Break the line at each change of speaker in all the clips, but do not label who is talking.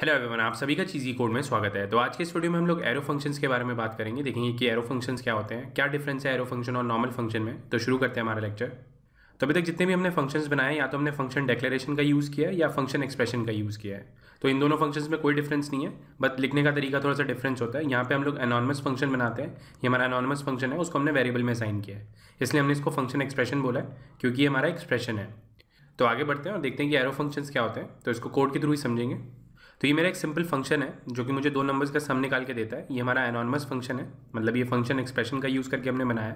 hello everyone आप सभी का चीज़ी कोड में स्वागत है तो आज के इस वीडियो में हम लोग एरो फंक्शंस के बारे में बात करेंगे देखेंगे कि एरो फंक्शंस क्या होते हैं क्या डिफरेंस है एरो फंक्शन और नॉर्मल फंक्शन में तो शुरू करते हैं हमारा लेक्चर तो अभी तक जितने भी हमने फंक्शंस बनाए या तो हमने फंक्शन डेक्लेरेशन का यूज़ किया या फंक्शन एक्सप्रेशन का यूज़ किया है तो इन दोनों फंक्शंस में कोई डिफरेंस नहीं है बट लिखने का तरीका थोड़ा सा डिफरेंस होता है यहाँ पे हम लोग एनॉनमस फंक्शन बनाते हैं ये हमारा एनॉनमस फंक्शन है उसको हमने वेरिएबल में साइन किया है इसलिए हमने इसको फंक्शन एक्सप्रेशन बोला है क्योंकि ये हमारा एक्सप्रेशन है तो आगे बढ़ते हैं और देखते हैं कि एरो फंक्शंस क्या होते हैं तो इसको कोड के थ्रू ही समझेंगे तो ये मेरा एक सिंपल फंक्शन है जो कि मुझे दो नंबर्स का सम निकाल के देता है ये हमारा एनॉनमस फंक्शन है मतलब ये फंक्शन एक्सप्रेशन का यूज़ करके हमने बनाया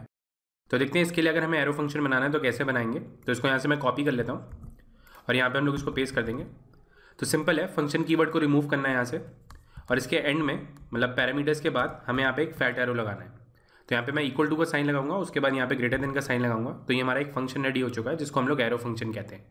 तो देखते हैं इसके लिए अगर हमें एरो फंक्शन बनाना है तो कैसे बनाएंगे तो इसको यहाँ से मैं कॉपी कर लेता हूँ और यहाँ पर हम लोग इसको पेस्ट कर देंगे तो सिंपल है फंक्शन की को रिमूव करना है यहाँ से और इसके एंड में मतलब पैरामीटर्स के बाद हमें यहाँ पर एक फैट एरो लगाना है तो यहाँ पे मैं इक्वल टू का साइन लगाऊंगा उसके बाद यहाँ पे ग्रेटर देन का साइन लगाऊंगा तो ये हमारा एक फंक्शन रेडी हो चुका है जिसको हम लोग एरो फंक्शन कहते हैं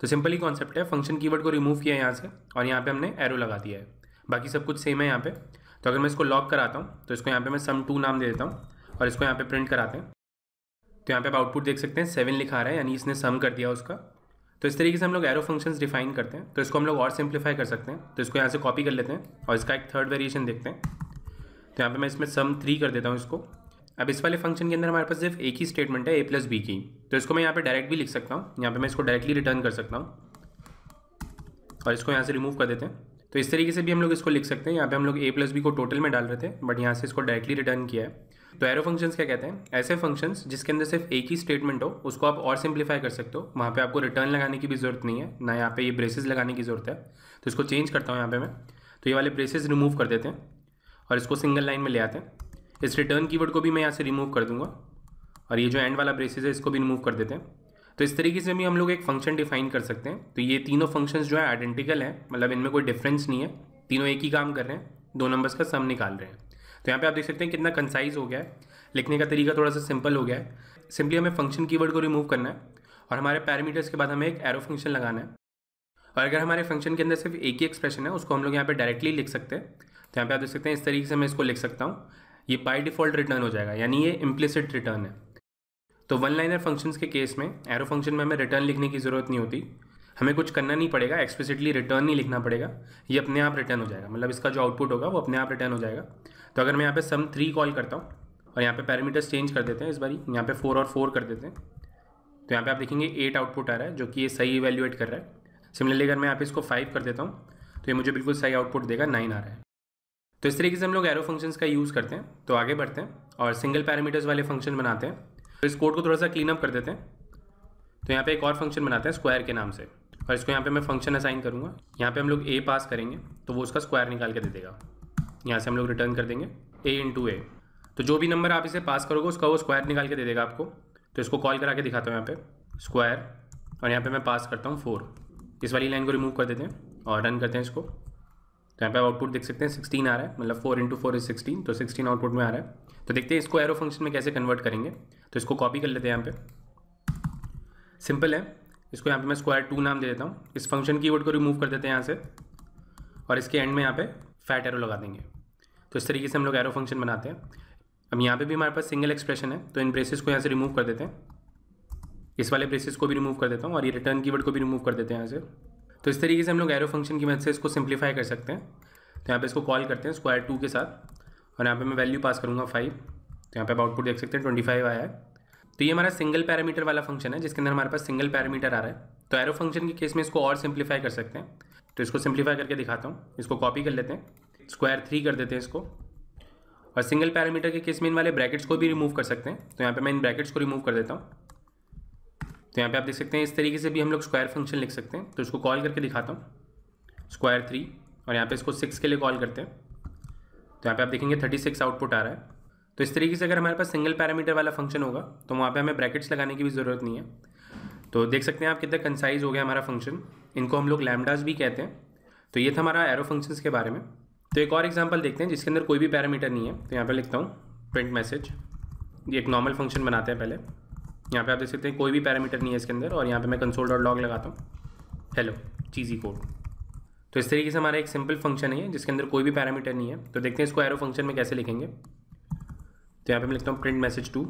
तो सिंपल ही कॉन्सेप्ट है फंक्शन कीवर्ड को रिमूव किया यहाँ से और यहाँ पे हमने एरो लगा दिया है बाकी सब कुछ सेम है यहाँ पे तो अगर मैं इसको लॉक कराता हूँ तो इसको यहाँ पे मैं सम टू नाम दे देता हूँ और इसको यहाँ पे प्रिंट कराते हैं तो यहाँ पे आप आउटपुट देख सकते हैं सेवन लिखा रहा है यानी इसने सम कर दिया उसका तो इस तरीके से हम लोग एरो फंक्शंस डिफाइन करते हैं तो इसको हम लोग और सिंप्लीफाई कर सकते हैं तो इसको यहाँ से कॉपी कर लेते हैं और इसका एक थर्ड वेरिएशन देखते हैं तो यहाँ पे मैं इसमें सम थ्री कर देता हूँ इसको अब इस वाले फंक्शन के अंदर हमारे पास सिर्फ एक ही स्टेटमेंट है ए प्लस बी की तो इसको मैं यहाँ पे डायरेक्ट भी लिख सकता हूँ यहाँ पे मैं इसको डायरेक्टली रिटर्न कर सकता हूँ और इसको यहाँ से रिमूव कर देते हैं तो इस तरीके से भी हम लोग इसको लिख सकते हैं यहाँ पे हम लोग ए प्लस बी को टोटल में डाल रहे थे बट यहाँ से इसको डायरेक्टली रिटर्न किया है तो एरो फंक्शंस क्या कहते हैं ऐसे फंक्शंस जिसके अंदर सिर्फ एक ही स्टेटमेंट हो उसको आप और सिंप्लीफाई कर सकते हो वहाँ पे आपको रिटर्न लगाने की भी जरूरत नहीं है ना यहाँ पे ये ब्रेसेस लगाने की जरूरत है तो इसको चेंज करता हूँ यहाँ पे मैं तो ये वाले ब्रेसेस रिमूव कर देते हैं और इसको सिंगल लाइन में ले आते हैं इस रिटर्न कीवर्ड को भी मैं यहाँ से रिमूव कर दूंगा और ये जो एंड वाला ब्रेसेस है इसको भी रिमूव कर देते हैं तो इस तरीके से भी हम लोग एक फंक्शन डिफाइन कर सकते हैं तो ये तीनों फंक्शंस जो है आइडेंटिकल हैं मतलब इनमें कोई डिफरेंस नहीं है तीनों एक ही काम कर रहे हैं दो नंबर्स का सम निकाल रहे हैं तो यहाँ पे आप देख सकते हैं कितना कंसाइज हो गया है लिखने का तरीका थोड़ा सा सिंपल हो गया है सिंपली हमें फंक्शन कीवर्ड को रिमूव करना है और हमारे पैरामीटर्स के बाद हमें एक एरो फंक्शन लगाना है और अगर हमारे फंक्शन के अंदर सिर्फ एक ही एक्सप्रेशन है उसको हम लोग यहाँ पर डायरेक्टली लिख सकते हैं तो यहाँ पर आप देख सकते हैं इस तरीके से मैं इसको लिख सकता हूँ ये बाय डिफ़ॉल्ट रिटर्न हो जाएगा यानी ये इम्प्लिसिट रिटर्न है तो वन लाइनर फंक्शंस के केस में एरो फंक्शन में हमें रिटर्न लिखने की ज़रूरत नहीं होती हमें कुछ करना नहीं पड़ेगा एक्सप्लिसिटली रिटर्न नहीं लिखना पड़ेगा ये अपने आप रिटर्न हो जाएगा मतलब इसका जो आउटपुट होगा वो अपने आप रिटर्न हो जाएगा तो अगर मैं यहाँ पे सम थ्री कॉल करता हूँ और यहाँ पे पैरामीटर्स चेंज कर देते हैं इस बारी यहाँ पे फोर और फोर कर देते हैं तो यहाँ पे आप देखेंगे एट आउटपुट आ रहा है जो कि ये सही इवेल्यूएट कर रहा है सिमिलरली अगर मैं यहाँ पे इसको फाइव कर देता हूँ तो ये मुझे बिल्कुल सही आउटपुट देगा नाइन आ रहा है तो इस तरीके से हम लोग एरो फंक्शंस का यूज़ करते हैं तो आगे बढ़ते हैं और सिंगल पैरामीटर्स वाले फंक्शन बनाते हैं तो इस कोड को थोड़ा सा क्लीन अप कर देते हैं तो यहाँ पे एक और फंक्शन बनाते हैं स्क्वायर के नाम से और इसको यहाँ पे मैं फंक्शन असाइन करूँगा यहाँ पे हम लोग ए पास करेंगे तो वो उसका स्क्वायर निकाल के दे देगा यहाँ से हम लोग रिटर्न कर देंगे ए टू ए तो जो भी नंबर आप इसे पास करोगे उसका वो स्क्वायर निकाल के दे देगा आपको तो इसको कॉल करा के दिखाता हूँ यहाँ पे स्क्वायर और यहाँ पर मैं पास करता हूँ फोर इस वाली लाइन को रिमूव कर देते हैं और रन करते हैं इसको तो यहाँ पे आउटपुट देख सकते हैं सिक्सटीन आ रहा है मतलब four into four is sixteen तो सिक्सटीन आउटपुट में आ रहा है तो देखते हैं इसको एरो फंक्शन में कैसे कन्वर्ट करेंगे तो इसको कॉपी कर लेते हैं यहाँ पे सिंपल है इसको यहाँ पे मैं स्क्वायर टू नाम दे देता हूँ इस फंक्शन की को रिमूव कर देते हैं यहाँ से और इसके एंड में यहाँ पे फैट एरो लगा देंगे तो इस तरीके से हम लोग एरो फंक्शन बनाते हैं अब यहाँ पे भी हमारे पास सिंगल एक्सप्रेशन है तो इन ब्रेसेस को यहाँ से रिमूव कर देते हैं इस वाले ब्रेसेस को भी रिमूव कर देता हूँ और ये रिटर्न कीवर्ड को भी रिमूव कर देते हैं यहाँ से तो इस तरीके से हम लोग एरो फंक्शन की मदद से इसको सिंप्लीफाई कर सकते हैं तो यहाँ पे इसको कॉल करते हैं स्क्वायर टू के साथ और यहाँ पे मैं वैल्यू पास करूँगा फाइव तो यहाँ पे आप आउटपुट देख सकते हैं ट्वेंटी फाइव आया है तो ये हमारा सिंगल पैरामीटर वाला फंक्शन है जिसके अंदर हमारे पास सिंगल पैरामीटर आ रहा है तो एरो फंक्शन के केस में इसको और सिंप्लीफाई कर सकते हैं तो इसको सिंप्लीफाई करके दिखाता हूँ इसको कॉपी कर लेते हैं स्क्वायर थ्री कर देते हैं इसको और सिंगल पैरामीटर के केस में इन वाले ब्रैकेट्स को भी रिमूव कर सकते हैं तो यहाँ पे मैं इन ब्रैकेट्स को रिमूव कर देता हूँ तो यहाँ पे आप देख सकते हैं इस तरीके से भी हम लोग स्क्वायर फंक्शन लिख सकते हैं तो इसको कॉल करके दिखाता हूँ स्क्वायर थ्री और यहाँ पे इसको सिक्स के लिए कॉल करते हैं तो यहाँ पे आप देखेंगे थर्टी सिक्स आउटपुट आ रहा है तो इस तरीके से अगर हमारे पास सिंगल पैरामीटर वाला फंक्शन होगा तो वहाँ पर हमें ब्रैकेट्स लगाने की भी ज़रूरत नहीं है तो देख सकते हैं आप कितना कंसाइज हो गया हमारा फंक्शन इनको हम लोग लैमडाज भी कहते हैं तो ये था हमारा एरो फंक्शन के बारे में तो एक और एग्जाम्पल देखते हैं जिसके अंदर कोई भी पैरामीटर नहीं है तो यहाँ पर लिखता हूँ प्रिंट मैसेज ये एक नॉर्मल फंक्शन बनाते हैं पहले यहाँ पे आप देख सकते हैं कोई भी पैरामीटर नहीं है इसके अंदर और यहाँ पे मैं कंसोल डॉट लॉग लगाता हूँ हेलो चीज़ी कोड तो इस तरीके से हमारा एक सिंपल फंक्शन है जिसके अंदर कोई भी पैरामीटर नहीं है तो देखते हैं इसको एरो फंक्शन में कैसे लिखेंगे तो यहाँ पे मैं लिखता हूँ प्रिंट मैसेज टू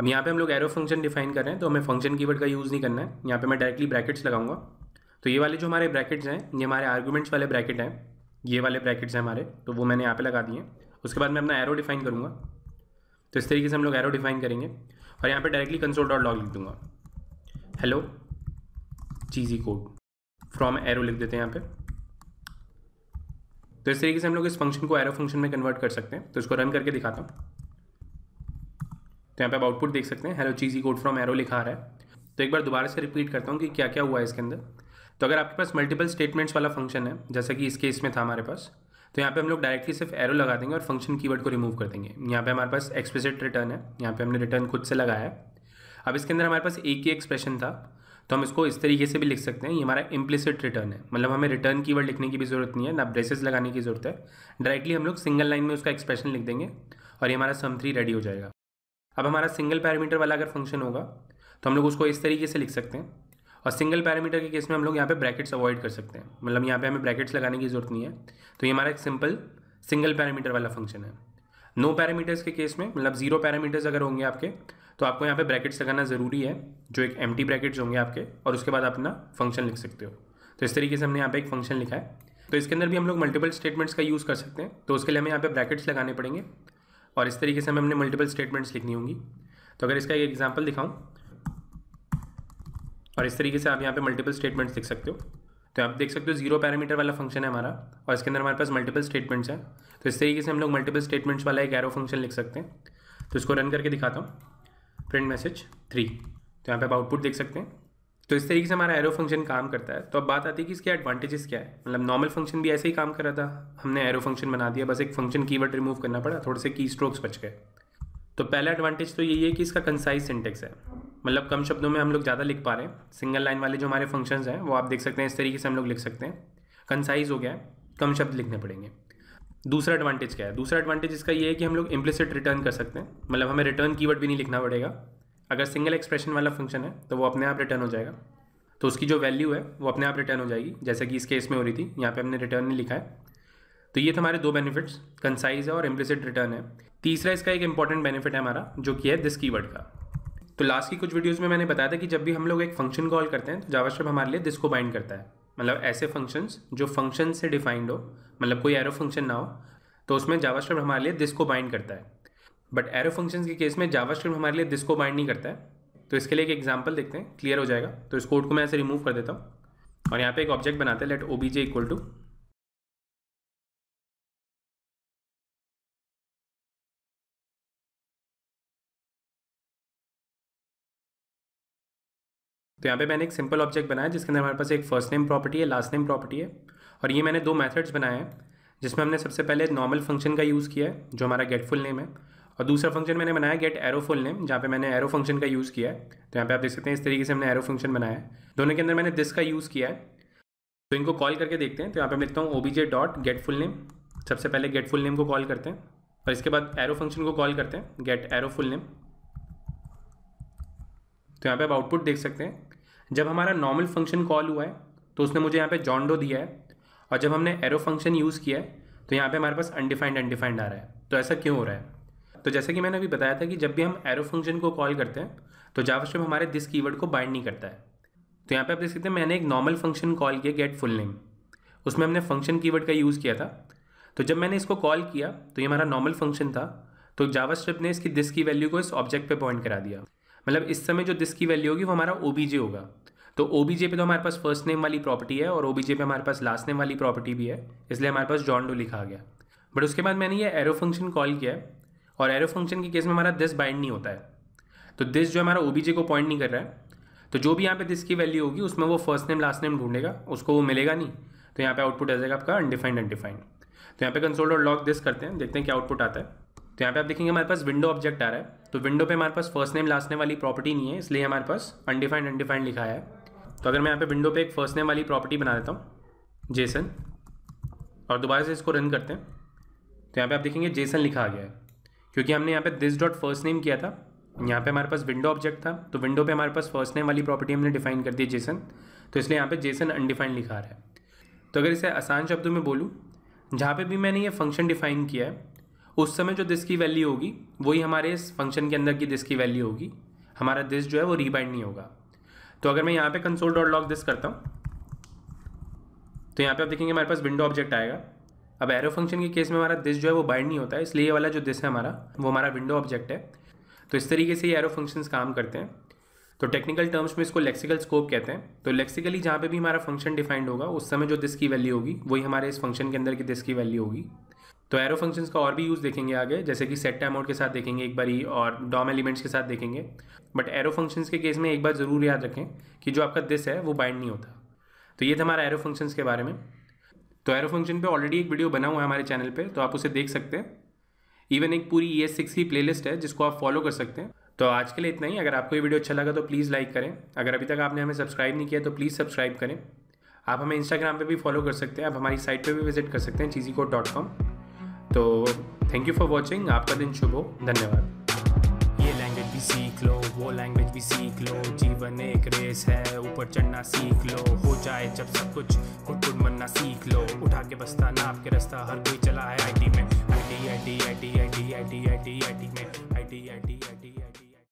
अब यहाँ पे हम लोग एरो फंक्शन डिफाइन कर रहे हैं तो हमें फंक्शन कीवर्ड का यूज़ नहीं करना है यहाँ पे मैं डायरेक्टली ब्रैकेट्स लगाऊंगा तो ये वाले जो हमारे ब्रैकेट्स हैं ये हमारे आर्गूमेंट्स वाले ब्रैकेट हैं ये वाले ब्रैकेट्स हैं हमारे तो वो मैंने यहाँ पे लगा दिए उसके बाद मैं अपना एरो डिफाइन करूँगा तो इस तरीके से हम लोग एरो डिफाइन करेंगे और यहाँ पे डायरेक्टली कंसोल डॉट लॉग लिख दूंगा hello Cheezy Code from arrow लिख देते हैं यहाँ पे तो इस तरीके से हम लोग इस फंक्शन को एरो फंक्शन में कन्वर्ट कर सकते हैं तो इसको रन करके दिखाता हूँ तो यहाँ पे आप आउटपुट देख सकते हैं hello Cheezy Code from arrow लिखा आ रहा है तो एक बार दोबारा से रिपीट करता हूँ कि क्या क्या हुआ है इसके अंदर तो अगर आपके पास मल्टीपल स्टेटमेंट्स वाला फंक्शन है जैसा कि इस केस में था हमारे पास तो यहाँ पे हम लोग डायरेक्टली सिर्फ एरो लगा देंगे और फंक्शन कीवर्ड को रिमूव कर देंगे यहाँ पे हमारे पास एक्सप्रेसिड रिटर्न है यहाँ पे हमने रिटर्न खुद से लगाया है अब इसके अंदर हमारे पास एक ही एक्सप्रेशन था तो हम इसको इस तरीके से भी लिख सकते हैं ये हमारा इम्प्लिसिड रिटर्न है मतलब हमें रिटर्न कीवर्ड लिखने की भी जरूरत नहीं है ना ब्रेसेस लगाने की जरूरत है डायरेक्टली हम लोग सिंगल लाइन में उसका एक्सप्रेशन लिख देंगे और ये हमारा सम थ्री रेडी हो जाएगा अब हमारा सिंगल पैरामीटर वाला अगर फंक्शन होगा तो हम लोग उसको इस तरीके से लिख सकते हैं और सिंगल पैरामीटर के केस में हम लोग यहाँ पे ब्रैकेट्स अवॉइड कर सकते हैं मतलब यहाँ पे हमें ब्रैकेट्स लगाने की ज़रूरत नहीं है तो ये हमारा एक सिंपल सिंगल पैरामीटर वाला फंक्शन है नो पैरामीटर्स के केस में मतलब जीरो पैरामीटर्स अगर होंगे आपके तो आपको यहाँ पे ब्रैकेट्स लगाना ज़रूरी है जो एक टी ब्रैकेट्स होंगे आपके और उसके बाद अपना फंक्शन लिख सकते हो तो इस तरीके से हमने यहाँ पे एक फंक्शन लिखा है तो इसके अंदर भी हम लोग मल्टीपल स्टेटमेंट्स का यूज़ कर सकते हैं तो उसके लिए हमें यहाँ पे ब्रैकेट्स लगाने पड़ेंगे और इस तरीके से हमें हमने मल्टीपल स्टेटमेंट्स लिखनी होंगी तो अगर इसका एक एग्जाम्पल दिखाऊँ और इस तरीके से आप यहाँ पे मल्टीपल स्टेटमेंट्स देख सकते हो तो आप देख सकते हो जीरो पैरामीटर वाला फंक्शन है हमारा और इसके अंदर हमारे पास मल्टीपल स्टेटमेंट्स हैं तो इस तरीके से हम लोग मल्टीपल स्टेटमेंट्स वाला एक एरो फंक्शन लिख सकते हैं तो इसको रन करके दिखाता हूँ प्रिंट मैसेज थ्री तो यहाँ पे आप आउटपुट देख सकते हैं तो इस तरीके से हमारा एरो फंक्शन काम करता है तो अब बात आती है कि इसके एडवांटेजेस क्या है मतलब नॉर्मल फंक्शन भी ऐसे ही काम कर रहा था हमने एरो फंक्शन बना दिया बस एक फंक्शन कीवर्ड रिमूव करना पड़ा थोड़े से की स्ट्रोक्स बच गए तो पहला एडवांटेज तो यही है कि इसका कंसाइज सिंटेक्स है मतलब कम शब्दों में हम लोग ज़्यादा लिख पा रहे हैं सिंगल लाइन वाले जो हमारे फंक्शंस हैं वो आप देख सकते हैं इस तरीके से हम लोग लिख सकते हैं कंसाइज हो गया है कम शब्द लिखने पड़ेंगे दूसरा एडवांटेज क्या है दूसरा एडवांटेज इसका ये है कि हम लोग इम्प्लिसिट रिटर्न कर सकते हैं मतलब हमें रिटर्न की भी नहीं लिखना पड़ेगा अगर सिंगल एक्सप्रेशन वाला फंक्शन है तो वो अपने आप रिटर्न हो जाएगा तो उसकी जो वैल्यू है वो अपने आप रिटर्न हो जाएगी जैसे कि इस केस में हो रही थी यहाँ पर हमने रिटर्न नहीं लिखा है तो ये हमारे दो बेनिफिट्स कंसाइज है और इम्प्लिसिट रिटर्न है तीसरा इसका एक इंपॉर्टेंट बेनिफिट है हमारा जो कि है दिस कीवर्ड का तो लास्ट की कुछ वीडियोज़ में मैंने बताया था कि जब भी हम लोग एक फंक्शन कॉल करते हैं तो जावाश्रप हमारे लिए दिस को बाइंड करता है मतलब ऐसे फंक्शंस जो फंक्शन से डिफाइंड हो मतलब कोई एरो फंक्शन ना हो तो उसमें जावाश्रप हमारे लिए दिस को बाइंड करता है बट एरो फंक्शन के केस में जावाश्रप हमारे लिए दिस को बाइंड नहीं करता है तो इसके लिए एक एग्जाम्पल देखते हैं क्लियर हो जाएगा तो इस कोड को मैं ऐसे रिमूव कर देता हूँ और यहाँ पे एक ऑब्जेक्ट बनाते हैं let O B J equal to तो यहाँ पे मैंने एक सिंपल ऑब्जेक्ट बनाया जिसके अंदर हमारे पास एक फर्स्ट नेम प्रॉपर्टी है लास्ट नेम प्रॉपर्टी है और ये मैंने दो मैथड्स बनाए हैं जिसमें हमने सबसे पहले नॉर्मल फंक्शन का यूज़ किया है जो हमारा गेट फुल नेम है और दूसरा फंक्शन मैंने बनाया गेट एरो फुल नेम जहाँ पे मैंने एरो फंक्शन का यूज़ किया है तो यहाँ पे आप देख सकते हैं इस तरीके से हमने एरो फंक्शन बनाया है दोनों के अंदर मैंने दिस का यूज़ किया है तो इनको कॉल करके देखते हैं तो यहाँ पे मैं लिखता हूँ O B J dot get full name सबसे पहले गेट फुल नेम को कॉल करते हैं और इसके बाद एरो फंक्शन को कॉल करते हैं गेट एरो फुल नेम तो यहाँ पे आप आउटपुट देख सकते हैं जब हमारा नॉर्मल फंक्शन कॉल हुआ है तो उसने मुझे यहाँ पे जॉन्डो दिया है और जब हमने एरो फंक्शन यूज़ किया है तो यहाँ पे हमारे पास अनडिफाइंड अनडिफाइंड आ रहा है तो ऐसा क्यों हो रहा है तो जैसे कि मैंने अभी बताया था कि जब भी हम एरो फंक्शन को कॉल करते हैं तो जावास्क्रिप्ट हमारे दिस कीवर्ड को बाइंड नहीं करता है तो यहाँ पे आप देख सकते हैं मैंने एक नॉर्मल फंक्शन कॉल किया गेट फुल नेम उसमें हमने फंक्शन कीवर्ड का यूज़ किया था तो जब मैंने इसको कॉल किया तो ये हमारा नॉर्मल फंक्शन था तो जावास्क्रिप्ट ने इसकी दिस की वैल्यू को इस ऑब्जेक्ट पे पॉइंट करा दिया मतलब इस समय जो दिस की वैल्यू होगी वो हमारा ओ होगा तो ओ पे तो हमारे पास फर्स्ट नेम वाली प्रॉपर्टी है और ओ पे हमारे पास लास्ट नेम वाली प्रॉपर्टी भी है इसलिए हमारे पास जॉन डो लिखा गया बट उसके बाद मैंने ये एरो फंक्शन कॉल किया है और एरो फंक्शन के केस में हमारा दिस बाइंड नहीं होता है तो दिस जो हमारा ओ को पॉइंट नहीं कर रहा है तो जो भी यहाँ पे दिस की वैल्यू होगी उसमें वो फर्स्ट नेम लास्ट नेम ढूंढेगा उसको वो मिलेगा नहीं तो यहाँ पे आउटपुट आ जाएगा आपका अनडिफाइंड अनडिफाइंड तो यहाँ पे कंसोल और लॉक दिस करते हैं देखते हैं क्या आउटपुट आता है तो यहाँ पे आप देखेंगे हमारे पास विंडो ऑब्जेक्ट आ रहा है तो विंडो पे हमारे पास फर्स्ट नेम लास्ट नेम वाली प्रॉपर्टी नहीं है इसलिए हमारे पास अनडिफाइंड अनडिफाइंड लिखा है तो अगर मैं यहाँ पे विंडो पे एक फर्स्ट नेम वाली प्रॉपर्टी बना देता हूँ जेसन और दोबारा से इसको रन करते हैं तो यहाँ पे आप देखेंगे जेसन लिखा आ गया है क्योंकि हमने यहाँ पे दिस डॉट फर्स्ट नेम किया था यहाँ पे हमारे पास विंडो ऑब्जेक्ट था तो विंडो पे हमारे पास फर्स्ट नेम वाली प्रॉपर्टी हमने डिफाइन कर दी जेसन तो इसलिए यहाँ पे जेसन अनडिफाइंड लिखा आ रहा है तो अगर इसे आसान शब्दों में बोलूँ जहाँ पे भी मैंने ये फंक्शन डिफाइन किया है उस समय जो दिस की वैल्यू होगी वही हमारे इस फंक्शन के अंदर की दिस की वैल्यू होगी हमारा दिस जो है वो रीबाइंड नहीं होगा तो अगर मैं यहाँ पे कंसोल डॉट लॉग दिस करता हूँ तो यहाँ पे आप देखेंगे हमारे पास विंडो ऑब्जेक्ट आएगा अब एरो फंक्शन के केस में हमारा दिस जो है वो बाइंड नहीं होता है इसलिए ये वाला जो दिस है हमारा वो हमारा विंडो ऑब्जेक्ट है तो इस तरीके से ये एरो फंक्शंस काम करते हैं तो टेक्निकल टर्म्स में इसको लेक्सिकल स्कोप कहते हैं तो लेक्सिकली जहाँ पे भी हमारा फंक्शन डिफाइंड होगा उस समय जो दिस की वैल्यू होगी वही हमारे इस फंक्शन के अंदर की दिस की वैल्यू होगी तो एरो फंक्शंस का और भी यूज़ देखेंगे आगे जैसे कि सेट टाइम आउट के साथ देखेंगे एक बार ही और डॉम एलिमेंट्स के साथ देखेंगे बट एरो फंक्शंस के केस में एक बार ज़रूर याद रखें कि जो आपका दिस है वो बाइंड नहीं होता तो ये था हमारा एरो फंक्शंस के बारे में तो एरो फंक्शन पे ऑलरेडी एक वीडियो बना हुआ है हमारे चैनल पर तो आप उसे देख सकते हैं इवन एक पूरी ई एस सिक्स की प्लेलिस्ट है जिसको आप फॉलो कर सकते हैं तो आज के लिए इतना ही अगर आपको ये वीडियो अच्छा लगा तो प्लीज़ लाइक करें अगर अभी तक आपने हमें सब्सक्राइब नहीं किया तो प्लीज़ सब्सक्राइब करें आप हमें इंस्टाग्राम पे भी फॉलो कर सकते हैं आप हमारी साइट पे भी विजिट कर सकते हैं चीज़ी कोड डॉट कॉम तो थैंक यू फॉर वॉचिंग आपका दिन शुभ हो धन्यवाद ये लैंग्वेज भी सीख लो वो लैंग्वेज भी सीख लो जीवन एक रेस है ऊपर चढ़ना सीख लो हो जाए जब सब कुछ खुद खुद मनना सीख लो उठा के बस्ता ना आपके रास्ता हर कोई चला है आईटी में T IT IT IT IT IT IT में आईटी आईटी आईटी